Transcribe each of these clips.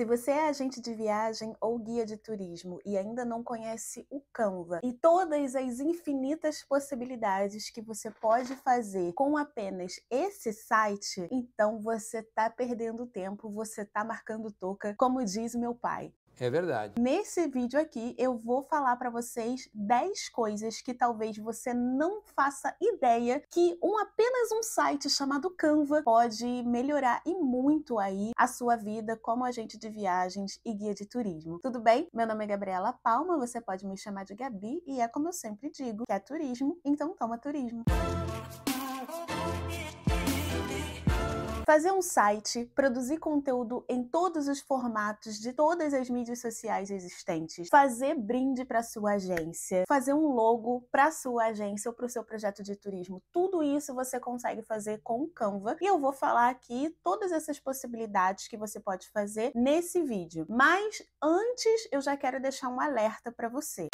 Se você é agente de viagem ou guia de turismo e ainda não conhece o Canva e todas as infinitas possibilidades que você pode fazer com apenas esse site, então você tá perdendo tempo, você tá marcando toca, como diz meu pai. É verdade. Nesse vídeo aqui, eu vou falar para vocês 10 coisas que talvez você não faça ideia que um apenas um site chamado Canva pode melhorar e muito aí a sua vida como agente de viagens e guia de turismo. Tudo bem? Meu nome é Gabriela Palma, você pode me chamar de Gabi e é como eu sempre digo, que é turismo, então toma turismo. Música fazer um site, produzir conteúdo em todos os formatos de todas as mídias sociais existentes, fazer brinde para sua agência, fazer um logo para sua agência ou para o seu projeto de turismo. Tudo isso você consegue fazer com o Canva e eu vou falar aqui todas essas possibilidades que você pode fazer nesse vídeo. Mas antes, eu já quero deixar um alerta para você.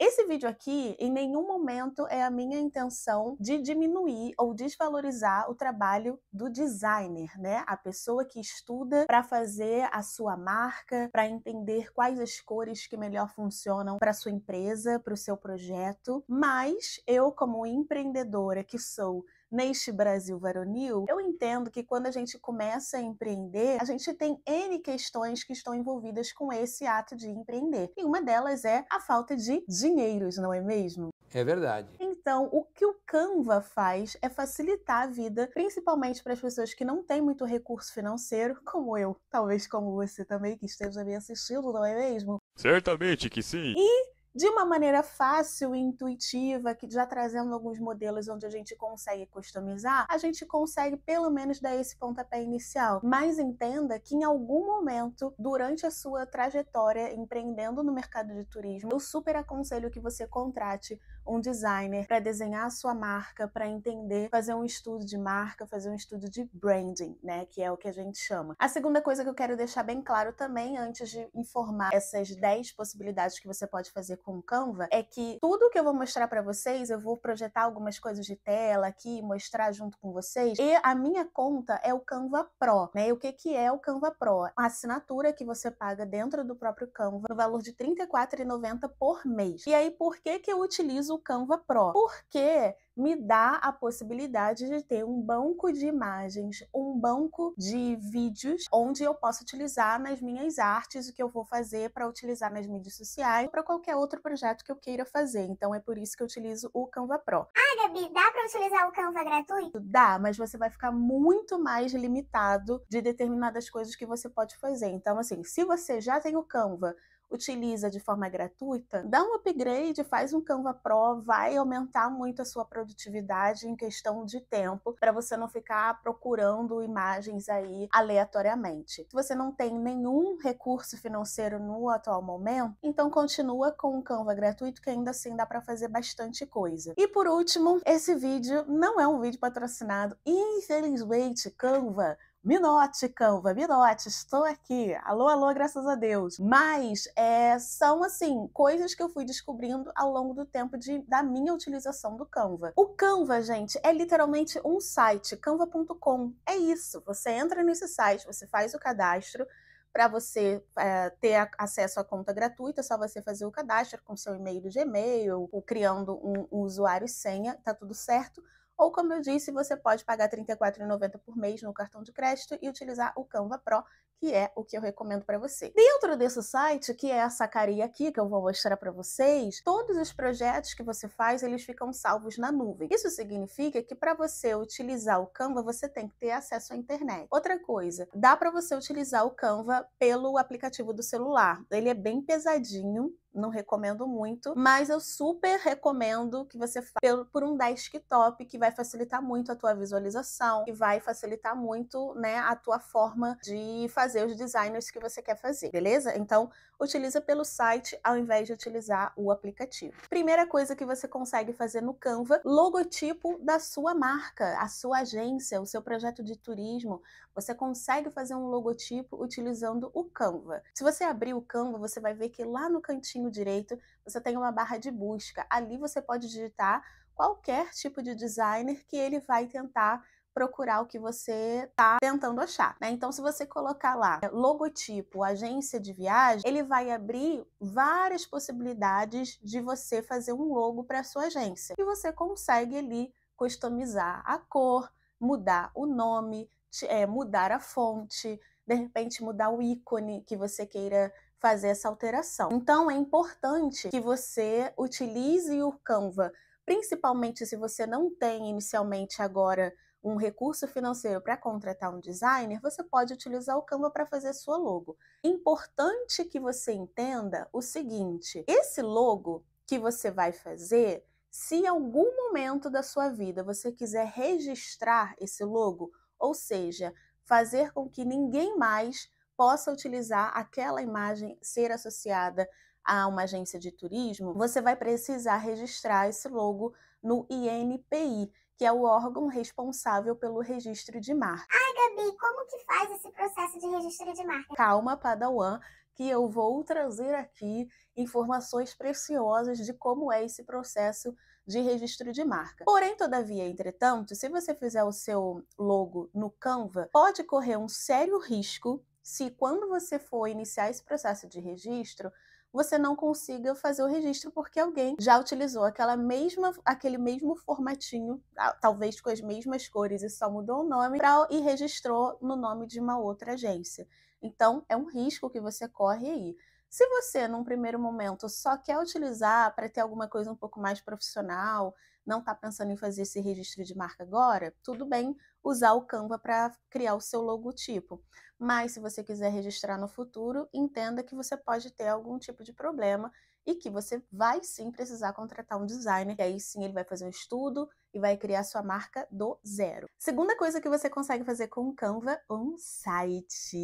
Esse vídeo aqui, em nenhum momento, é a minha intenção de diminuir ou desvalorizar o trabalho do designer, né? A pessoa que estuda para fazer a sua marca, para entender quais as cores que melhor funcionam para sua empresa, para o seu projeto. Mas eu, como empreendedora que sou, neste Brasil varonil, eu entendo que quando a gente começa a empreender, a gente tem N questões que estão envolvidas com esse ato de empreender. E uma delas é a falta de dinheiros, não é mesmo? É verdade. Então, o que o Canva faz é facilitar a vida, principalmente para as pessoas que não têm muito recurso financeiro, como eu, talvez como você também, que esteja me assistindo, não é mesmo? Certamente que sim. E de uma maneira fácil e intuitiva, que já trazendo alguns modelos onde a gente consegue customizar, a gente consegue pelo menos dar esse pontapé inicial. Mas entenda que em algum momento, durante a sua trajetória empreendendo no mercado de turismo, eu super aconselho que você contrate um designer para desenhar a sua marca, para entender, fazer um estudo de marca, fazer um estudo de branding, né, que é o que a gente chama. A segunda coisa que eu quero deixar bem claro também antes de informar essas 10 possibilidades que você pode fazer com o Canva é que tudo que eu vou mostrar para vocês, eu vou projetar algumas coisas de tela aqui, mostrar junto com vocês. E a minha conta é o Canva Pro, né? E o que que é o Canva Pro? A assinatura que você paga dentro do próprio Canva no valor de R$ 34,90 por mês. E aí por que que eu utilizo Canva Pro, porque me dá a possibilidade de ter um banco de imagens, um banco de vídeos onde eu posso utilizar nas minhas artes o que eu vou fazer para utilizar nas mídias sociais, para qualquer outro projeto que eu queira fazer. Então é por isso que eu utilizo o Canva Pro. Ah, Gabi, dá para utilizar o Canva gratuito? Dá, mas você vai ficar muito mais limitado de determinadas coisas que você pode fazer. Então assim, se você já tem o Canva, utiliza de forma gratuita, dá um upgrade, faz um Canva Pro, vai aumentar muito a sua produtividade em questão de tempo, para você não ficar procurando imagens aí aleatoriamente. Se você não tem nenhum recurso financeiro no atual momento, então continua com o Canva gratuito, que ainda assim dá para fazer bastante coisa. E por último, esse vídeo não é um vídeo patrocinado, infelizmente, Canva Minote, Canva, Minote, estou aqui. Alô, alô, graças a Deus. Mas é, são, assim, coisas que eu fui descobrindo ao longo do tempo de, da minha utilização do Canva. O Canva, gente, é literalmente um site, canva.com. É isso. Você entra nesse site, você faz o cadastro. Para você é, ter a, acesso à conta gratuita, é só você fazer o cadastro com seu e-mail do Gmail, ou criando um, um usuário e senha, tá tudo certo ou, como eu disse, você pode pagar R$ 34,90 por mês no cartão de crédito e utilizar o Canva Pro, que é o que eu recomendo para você. Dentro desse site, que é a sacaria aqui que eu vou mostrar para vocês, todos os projetos que você faz, eles ficam salvos na nuvem. Isso significa que para você utilizar o Canva, você tem que ter acesso à internet. Outra coisa, dá para você utilizar o Canva pelo aplicativo do celular. Ele é bem pesadinho, não recomendo muito, mas eu super recomendo que você faça por um desktop que vai facilitar muito a tua visualização, e vai facilitar muito, né, a tua forma de fazer fazer os designers que você quer fazer, beleza? Então, utiliza pelo site ao invés de utilizar o aplicativo. Primeira coisa que você consegue fazer no Canva, logotipo da sua marca, a sua agência, o seu projeto de turismo. Você consegue fazer um logotipo utilizando o Canva. Se você abrir o Canva, você vai ver que lá no cantinho direito você tem uma barra de busca. Ali você pode digitar qualquer tipo de designer que ele vai tentar procurar o que você tá tentando achar, né? Então, se você colocar lá é, logotipo, agência de viagem, ele vai abrir várias possibilidades de você fazer um logo para sua agência. E você consegue ali customizar a cor, mudar o nome, é, mudar a fonte, de repente mudar o ícone que você queira fazer essa alteração. Então é importante que você utilize o Canva, principalmente se você não tem inicialmente agora um recurso financeiro para contratar um designer, você pode utilizar o Canva para fazer sua logo. Importante que você entenda o seguinte: esse logo que você vai fazer, se em algum momento da sua vida você quiser registrar esse logo, ou seja, fazer com que ninguém mais possa utilizar aquela imagem ser associada a uma agência de turismo, você vai precisar registrar esse logo no INPI, que é o órgão responsável pelo registro de marca. Ai, Gabi, como que faz esse processo de registro de marca? Calma, Padawan, que eu vou trazer aqui informações preciosas de como é esse processo de registro de marca. Porém, todavia, entretanto, se você fizer o seu logo no Canva, pode correr um sério risco se quando você for iniciar esse processo de registro, você não consiga fazer o registro porque alguém já utilizou aquela mesma, aquele mesmo formatinho, talvez com as mesmas cores e só mudou o nome, pra, e registrou no nome de uma outra agência. Então, é um risco que você corre aí. Se você, num primeiro momento, só quer utilizar para ter alguma coisa um pouco mais profissional, não está pensando em fazer esse registro de marca agora, tudo bem usar o Canva para criar o seu logotipo. Mas se você quiser registrar no futuro, entenda que você pode ter algum tipo de problema e que você vai sim precisar contratar um designer, e aí sim ele vai fazer um estudo e vai criar sua marca do zero. Segunda coisa que você consegue fazer com o Canva, um site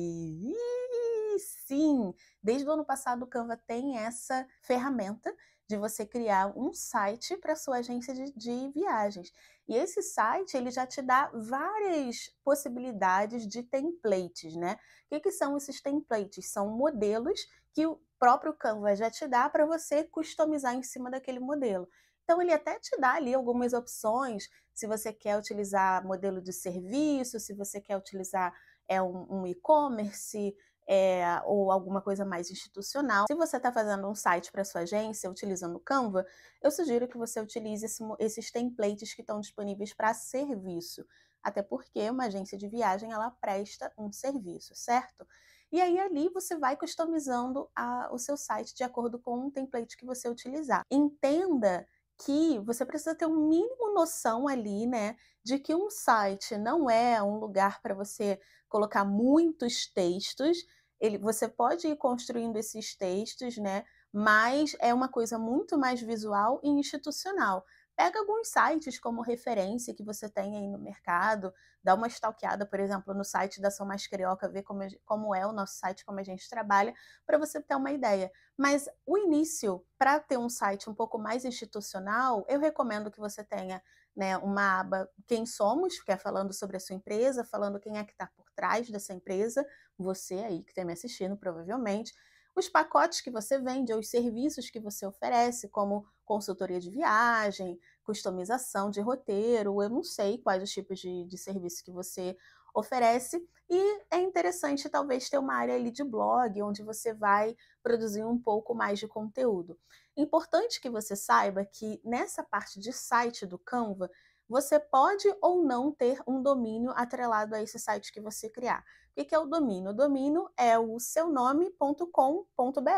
sim! Desde o ano passado o Canva tem essa ferramenta de você criar um site para sua agência de, de, viagens. E esse site ele já te dá várias possibilidades de templates, né? O que, que são esses templates? São modelos que o próprio Canva já te dá para você customizar em cima daquele modelo. Então ele até te dá ali algumas opções, se você quer utilizar modelo de serviço, se você quer utilizar é um, um e-commerce, é, ou alguma coisa mais institucional. Se você está fazendo um site para sua agência utilizando o Canva, eu sugiro que você utilize esse, esses templates que estão disponíveis para serviço, até porque uma agência de viagem ela presta um serviço, certo? E aí ali você vai customizando a, o seu site de acordo com o template que você utilizar. Entenda que você precisa ter um mínimo noção ali, né, de que um site não é um lugar para você colocar muitos textos. Ele, você pode ir construindo esses textos, né? Mas é uma coisa muito mais visual e institucional. Pega alguns sites como referência que você tem aí no mercado, dá uma stalkeada, por exemplo, no site da São Mais Carioca, ver como, como é o nosso site, como a gente trabalha, para você ter uma ideia. Mas o início, para ter um site um pouco mais institucional, eu recomendo que você tenha né, uma aba Quem Somos, que é falando sobre a sua empresa, falando quem é que está por trás dessa empresa, você aí que está me assistindo, provavelmente. Os pacotes que você vende ou os serviços que você oferece, como consultoria de viagem, customização de roteiro, eu não sei quais os tipos de, de serviço que você oferece. E é interessante talvez ter uma área ali de blog, onde você vai produzir um pouco mais de conteúdo. Importante que você saiba que nessa parte de site do Canva, você pode ou não ter um domínio atrelado a esse site que você criar. O que é o domínio? O domínio é o seu nome.com.br.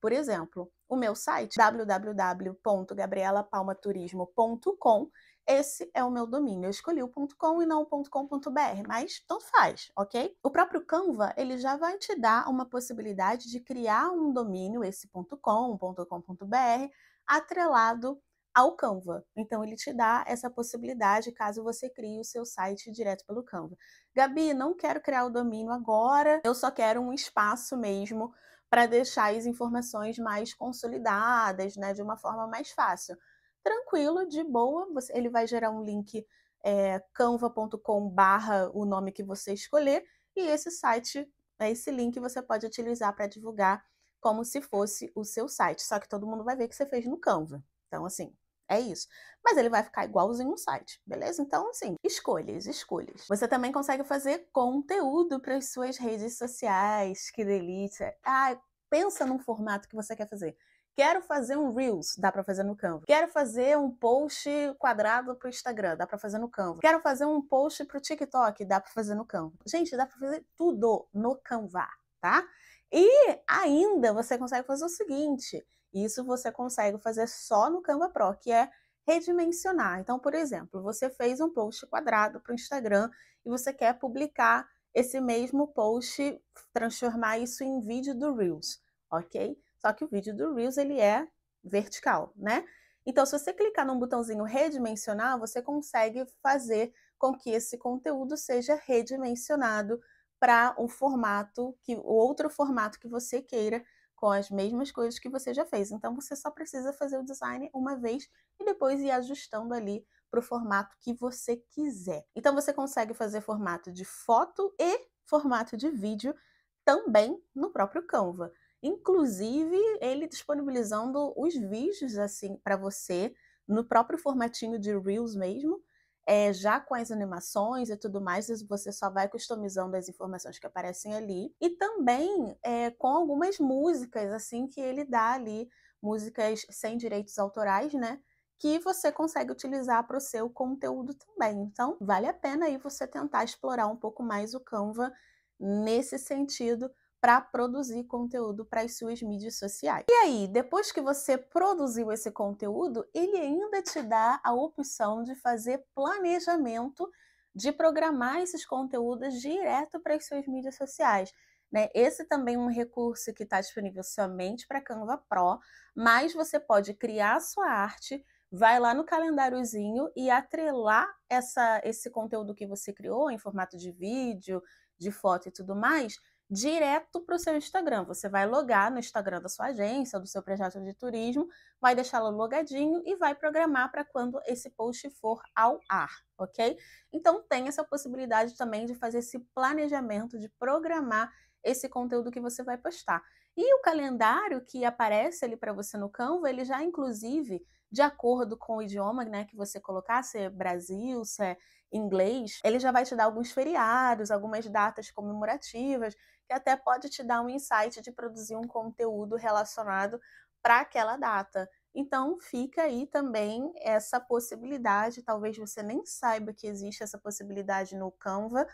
Por exemplo, o meu site www.gabrielapalmaturismo.com esse é o meu domínio. Eu escolhi o .com e não o .com.br, mas tanto faz, ok? O próprio Canva, ele já vai te dar uma possibilidade de criar um domínio, esse .com, .com.br, atrelado ao Canva. Então ele te dá essa possibilidade caso você crie o seu site direto pelo Canva. Gabi, não quero criar o domínio agora, eu só quero um espaço mesmo para deixar as informações mais consolidadas, né, de uma forma mais fácil tranquilo, de boa. Você, ele vai gerar um link é, eh, canva.com barra o nome que você escolher, e esse site, né, esse link você pode utilizar para divulgar como se fosse o seu site. Só que todo mundo vai ver que você fez no Canva. Então, assim, é isso. Mas ele vai ficar igualzinho um site, beleza? Então, assim, escolhas, escolhas. Você também consegue fazer conteúdo para as suas redes sociais. Que delícia! Ah, pensa num formato que você quer fazer. Quero fazer um Reels, dá para fazer no Canva. Quero fazer um post quadrado pro Instagram, dá para fazer no Canva. Quero fazer um post pro TikTok, dá para fazer no Canva. Gente, dá para fazer tudo no Canva, tá? E ainda você consegue fazer o seguinte, isso você consegue fazer só no Canva Pro, que é redimensionar. Então, por exemplo, você fez um post quadrado para o Instagram e você quer publicar esse mesmo post, transformar isso em vídeo do Reels, ok? Só que o vídeo do Reels ele é vertical, né? Então, se você clicar num botãozinho redimensionar, você consegue fazer com que esse conteúdo seja redimensionado para um formato que o outro formato que você queira com as mesmas coisas que você já fez. Então, você só precisa fazer o design uma vez e depois ir ajustando ali para o formato que você quiser. Então, você consegue fazer formato de foto e formato de vídeo também no próprio Canva inclusive ele disponibilizando os vídeos assim para você no próprio formatinho de Reels mesmo, é, já com as animações e tudo mais, você só vai customizando as informações que aparecem ali. E também é, com algumas músicas, assim, que ele dá ali, músicas sem direitos autorais, né? Que você consegue utilizar para o seu conteúdo também. Então, vale a pena aí você tentar explorar um pouco mais o Canva nesse sentido para produzir conteúdo para as suas mídias sociais. E aí, depois que você produziu esse conteúdo, ele ainda te dá a opção de fazer planejamento de programar esses conteúdos direto para as suas mídias sociais. Né? Esse também é um recurso que está disponível somente para Canva Pro, mas você pode criar a sua arte, vai lá no calendáriozinho e atrelar essa, esse conteúdo que você criou em formato de vídeo, de foto e tudo mais direto para o seu Instagram. Você vai logar no Instagram da sua agência, do seu projeto de turismo, vai deixá-lo logadinho e vai programar para quando esse post for ao ar, ok? Então tem essa possibilidade também de fazer esse planejamento, de programar esse conteúdo que você vai postar. E o calendário que aparece ali para você no Canva, ele já inclusive, de acordo com o idioma né, que você colocar, se é Brasil, se é inglês, ele já vai te dar alguns feriados, algumas datas comemorativas, que até pode te dar um insight de produzir um conteúdo relacionado para aquela data. Então fica aí também essa possibilidade, talvez você nem saiba que existe essa possibilidade no Canva,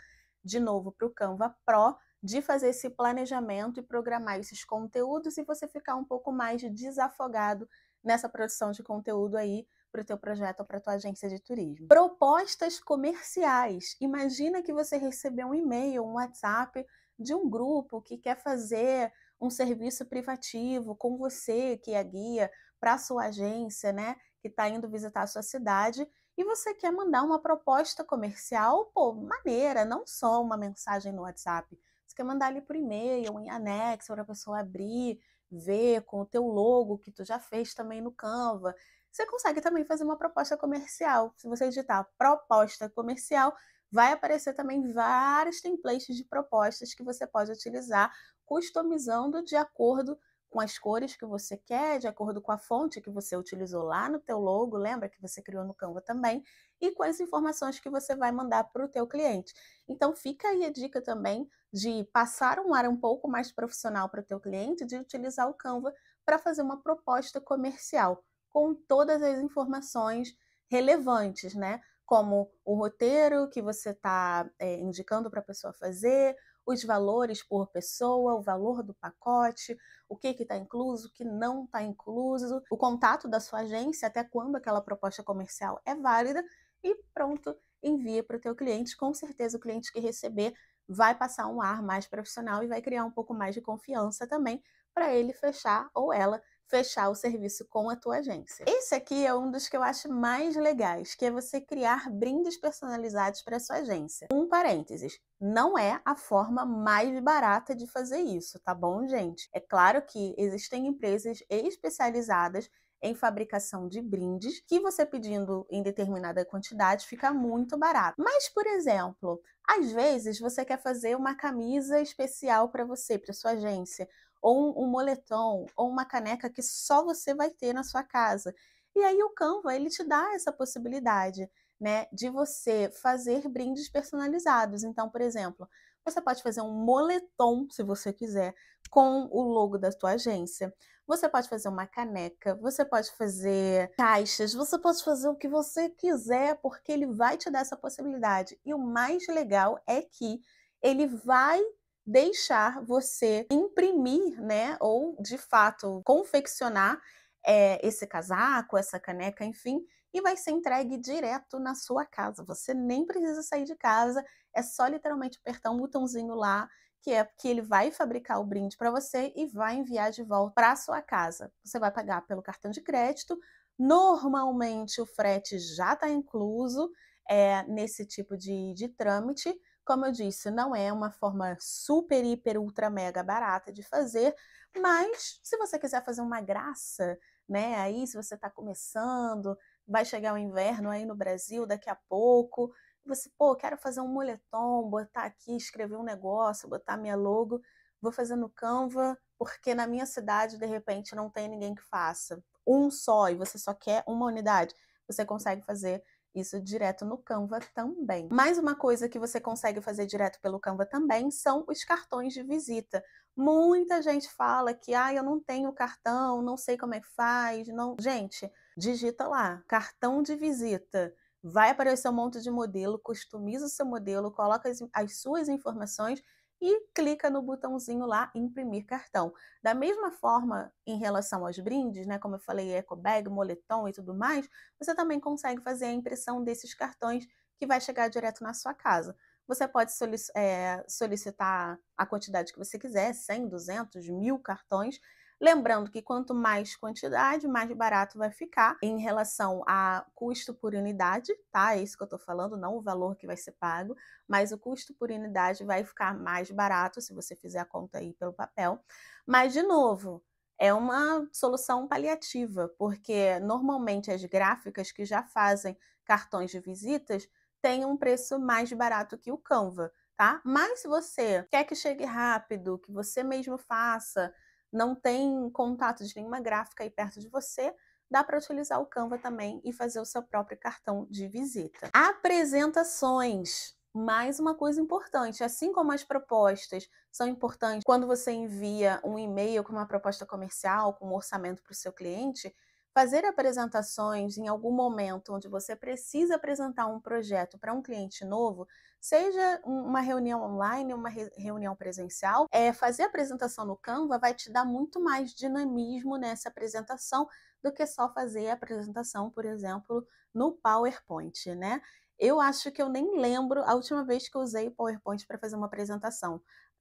de novo para o Canva Pro, de fazer esse planejamento e programar esses conteúdos e você ficar um pouco mais desafogado nessa produção de conteúdo aí para o teu projeto ou para a tua agência de turismo. Propostas comerciais. Imagina que você recebeu um e-mail, um WhatsApp de um grupo que quer fazer um serviço privativo com você, que é guia, para a sua agência, né? Que está indo visitar a sua cidade e você quer mandar uma proposta comercial, pô, maneira, não só uma mensagem no WhatsApp. Você quer mandar ali por e-mail, em anexo, para a pessoa abrir, ver com o teu logo que tu já fez também no Canva você consegue também fazer uma proposta comercial. Se você digitar proposta comercial, vai aparecer também vários templates de propostas que você pode utilizar, customizando de acordo com as cores que você quer, de acordo com a fonte que você utilizou lá no teu logo, lembra que você criou no Canva também, e com as informações que você vai mandar para o teu cliente. Então fica aí a dica também de passar um ar um pouco mais profissional para o teu cliente, de utilizar o Canva para fazer uma proposta comercial com todas as informações relevantes, né? Como o roteiro que você está é, eh, indicando para a pessoa fazer, os valores por pessoa, o valor do pacote, o que está incluso, o que não está incluso, o contato da sua agência, até quando aquela proposta comercial é válida e pronto, envia para o teu cliente. Com certeza o cliente que receber vai passar um ar mais profissional e vai criar um pouco mais de confiança também para ele fechar ou ela fechar o serviço com a tua agência. Esse aqui é um dos que eu acho mais legais, que é você criar brindes personalizados para sua agência. Um parênteses, não é a forma mais barata de fazer isso, tá bom, gente? É claro que existem empresas especializadas em fabricação de brindes, que você pedindo em determinada quantidade fica muito barato. Mas, por exemplo, às vezes você quer fazer uma camisa especial para você, para sua agência, ou um, um moletom, ou uma caneca que só você vai ter na sua casa. E aí o Canva, ele te dá essa possibilidade, né, de você fazer brindes personalizados. Então, por exemplo, você pode fazer um moletom, se você quiser, com o logo da sua agência. Você pode fazer uma caneca, você pode fazer caixas, você pode fazer o que você quiser, porque ele vai te dar essa possibilidade. E o mais legal é que ele vai deixar você imprimir, né, ou de fato confeccionar é, esse casaco, essa caneca, enfim, e vai ser entregue direto na sua casa. Você nem precisa sair de casa, é só literalmente apertar um botãozinho lá que é que ele vai fabricar o brinde para você e vai enviar de volta para sua casa. Você vai pagar pelo cartão de crédito. Normalmente o frete já está incluso é, nesse tipo de, de trâmite como eu disse, não é uma forma super, hiper, ultra, mega barata de fazer, mas se você quiser fazer uma graça, né? Aí, se você está começando, vai chegar o inverno aí no Brasil daqui a pouco, você, pô, quero fazer um moletom, botar aqui, escrever um negócio, botar minha logo, vou fazer no Canva, porque na minha cidade, de repente, não tem ninguém que faça. Um só, e você só quer uma unidade, você consegue fazer isso direto no Canva também. Mais uma coisa que você consegue fazer direto pelo Canva também são os cartões de visita. Muita gente fala que, ah, eu não tenho cartão, não sei como é que faz, não... Gente, digita lá, cartão de visita. Vai aparecer um monte de modelo, customiza o seu modelo, coloca as, as suas informações e clica no botãozinho lá imprimir cartão. Da mesma forma, em relação aos brindes, né, como eu falei, eco bag, moletom e tudo mais, você também consegue fazer a impressão desses cartões que vai chegar direto na sua casa. Você pode solic é, eh, solicitar a quantidade que você quiser, 100, 200, mil cartões, Lembrando que quanto mais quantidade, mais barato vai ficar em relação a custo por unidade, tá? É isso que eu tô falando, não o valor que vai ser pago, mas o custo por unidade vai ficar mais barato se você fizer a conta aí pelo papel. Mas, de novo, é uma solução paliativa, porque normalmente as gráficas que já fazem cartões de visitas têm um preço mais barato que o Canva, tá? Mas se você quer que chegue rápido, que você mesmo faça, não tem contato de nenhuma gráfica aí perto de você, dá para utilizar o Canva também e fazer o seu próprio cartão de visita. Apresentações. Mais uma coisa importante, assim como as propostas são importantes quando você envia um e-mail com uma proposta comercial, com um orçamento para o seu cliente, Fazer apresentações em algum momento onde você precisa apresentar um projeto para um cliente novo, seja uma reunião online, uma re reunião presencial, é, fazer a apresentação no Canva vai te dar muito mais dinamismo nessa apresentação do que só fazer a apresentação, por exemplo, no PowerPoint, né? Eu acho que eu nem lembro a última vez que eu usei o PowerPoint para fazer uma apresentação.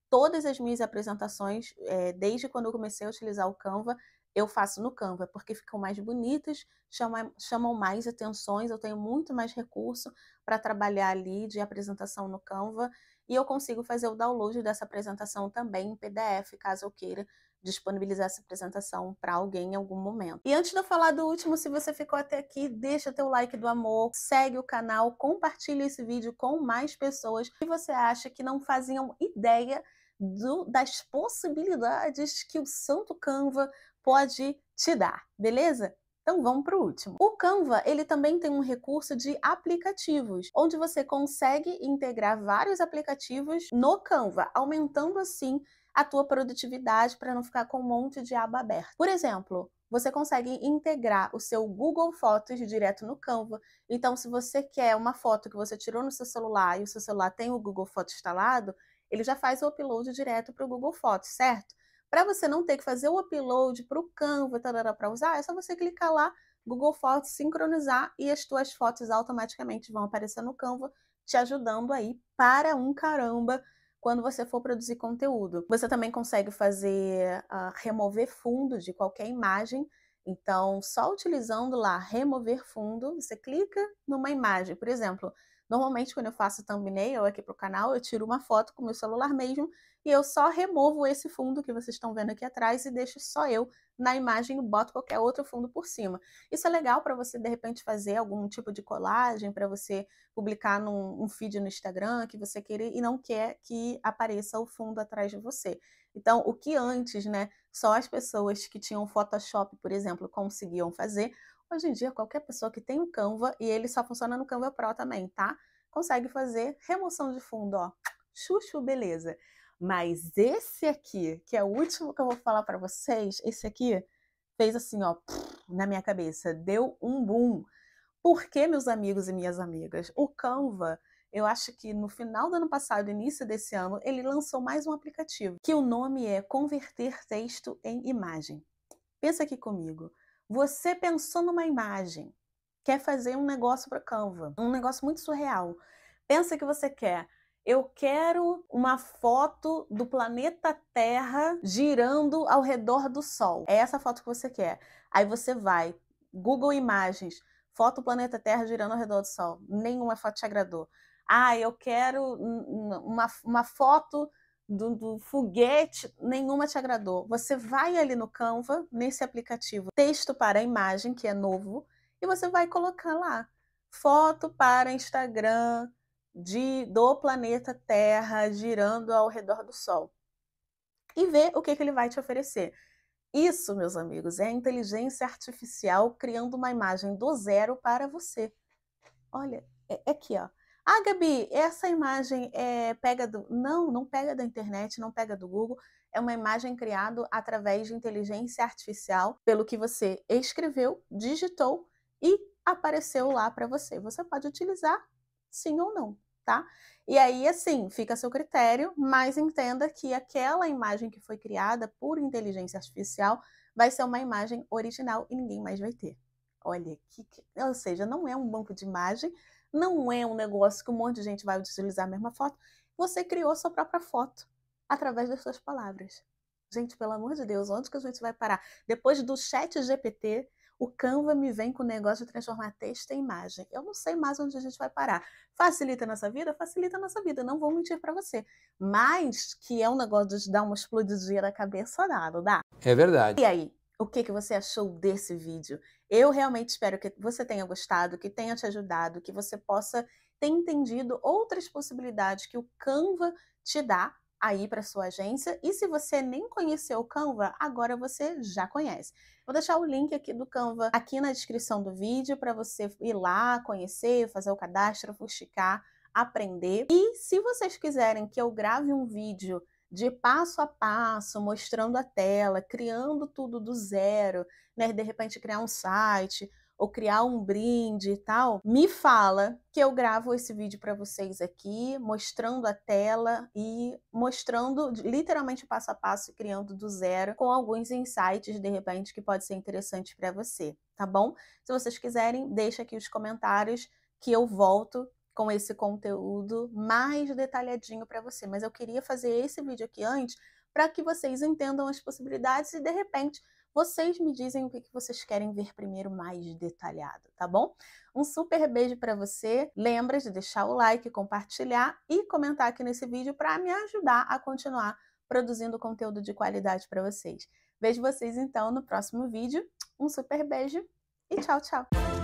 Todas as minhas apresentações, é, desde quando eu comecei a utilizar o Canva, eu faço no Canva, é porque ficam mais bonitas, chama, chamam mais atenções, eu tenho muito mais recurso para trabalhar ali de apresentação no Canva e eu consigo fazer o download dessa apresentação também em PDF, caso eu queira disponibilizar essa apresentação para alguém em algum momento. E antes de eu falar do último, se você ficou até aqui, deixa teu like do amor, segue o canal, compartilha esse vídeo com mais pessoas que você acha que não faziam ideia do, das possibilidades que o Santo Canva pode te dar, beleza? Então vamos para o último. O Canva, ele também tem um recurso de aplicativos, onde você consegue integrar vários aplicativos no Canva, aumentando assim a tua produtividade para não ficar com um monte de aba aberta. Por exemplo, você consegue integrar o seu Google Fotos direto no Canva. Então, se você quer uma foto que você tirou no seu celular e o seu celular tem o Google Fotos instalado, ele já faz o upload direto para o Google Fotos, certo? Para você não ter que fazer o upload para o Canva para usar, é só você clicar lá, Google Fotos, sincronizar e as tuas fotos automaticamente vão aparecer no Canva, te ajudando aí para um caramba quando você for produzir conteúdo. Você também consegue fazer uh, remover fundo de qualquer imagem. Então, só utilizando lá remover fundo, você clica numa imagem. Por exemplo, Normalmente, quando eu faço thumbnail aqui para o canal, eu tiro uma foto com o meu celular mesmo e eu só removo esse fundo que vocês estão vendo aqui atrás e deixo só eu na imagem e boto qualquer outro fundo por cima. Isso é legal para você, de repente, fazer algum tipo de colagem, para você publicar num um feed no Instagram que você quer e não quer que apareça o fundo atrás de você. Então, o que antes, né, só as pessoas que tinham Photoshop, por exemplo, conseguiam fazer, Hoje em dia, qualquer pessoa que tem um Canva, e ele só funciona no Canva Pro também, tá? Consegue fazer remoção de fundo, ó. Chuchu, beleza. Mas esse aqui, que é o último que eu vou falar para vocês, esse aqui fez assim, ó, na minha cabeça, deu um boom. Porque, meus amigos e minhas amigas, o Canva, eu acho que no final do ano passado, início desse ano, ele lançou mais um aplicativo, que o nome é Converter Texto em Imagem. Pensa aqui comigo. Você pensou numa imagem, quer fazer um negócio para Canva, um negócio muito surreal. Pensa que você quer eu quero uma foto do planeta Terra girando ao redor do Sol. É essa foto que você quer. Aí você vai, Google Imagens, foto do planeta Terra girando ao redor do Sol. Nenhuma foto te agradou. Ah, eu quero uma, uma foto do, do, foguete, nenhuma te agradou. Você vai ali no Canva, nesse aplicativo, texto para imagem, que é novo, e você vai colocar lá foto para Instagram de do planeta Terra girando ao redor do Sol. E ver o que, que ele vai te oferecer. Isso, meus amigos, é a inteligência artificial criando uma imagem do zero para você. Olha, é, é aqui, ó. Ah, Gabi, essa imagem é, pega do. Não, não pega da internet, não pega do Google. É uma imagem criada através de inteligência artificial, pelo que você escreveu, digitou e apareceu lá para você. Você pode utilizar sim ou não, tá? E aí, assim, fica a seu critério, mas entenda que aquela imagem que foi criada por inteligência artificial vai ser uma imagem original e ninguém mais vai ter. Olha, que, ou seja, não é um banco de imagem, não é um negócio que um monte de gente vai utilizar a mesma foto. Você criou sua própria foto através das suas palavras. Gente, pelo amor de Deus, onde que a gente vai parar? Depois do chat GPT, o Canva me vem com o negócio de transformar texto em imagem. Eu não sei mais onde a gente vai parar. Facilita a nossa vida? Facilita a nossa vida, não vou mentir para você. Mas que é um negócio de dar uma explodidinha na cabeça, dá, não dá? É verdade. E aí? o que, que você achou desse vídeo. Eu realmente espero que você tenha gostado, que tenha te ajudado, que você possa ter entendido outras possibilidades que o Canva te dá aí para sua agência. E se você nem conheceu o Canva, agora você já conhece. Vou deixar o link aqui do Canva aqui na descrição do vídeo para você ir lá, conhecer, fazer o cadastro, fuxicar, aprender. E se vocês quiserem que eu grave um vídeo de passo a passo, mostrando a tela, criando tudo do zero, né? De repente criar um site ou criar um brinde e tal, me fala que eu gravo esse vídeo para vocês aqui, mostrando a tela e mostrando literalmente passo a passo, criando do zero, com alguns insights de repente que pode ser interessante para você, tá bom? Se vocês quiserem, deixa aqui os comentários que eu volto com esse conteúdo mais detalhadinho para você. Mas eu queria fazer esse vídeo aqui antes para que vocês entendam as possibilidades e de repente vocês me dizem o que, vocês querem ver primeiro mais detalhado, tá bom? Um super beijo para você. Lembra de deixar o like, compartilhar e comentar aqui nesse vídeo para me ajudar a continuar produzindo conteúdo de qualidade para vocês. Vejo vocês então no próximo vídeo. Um super beijo e tchau, tchau!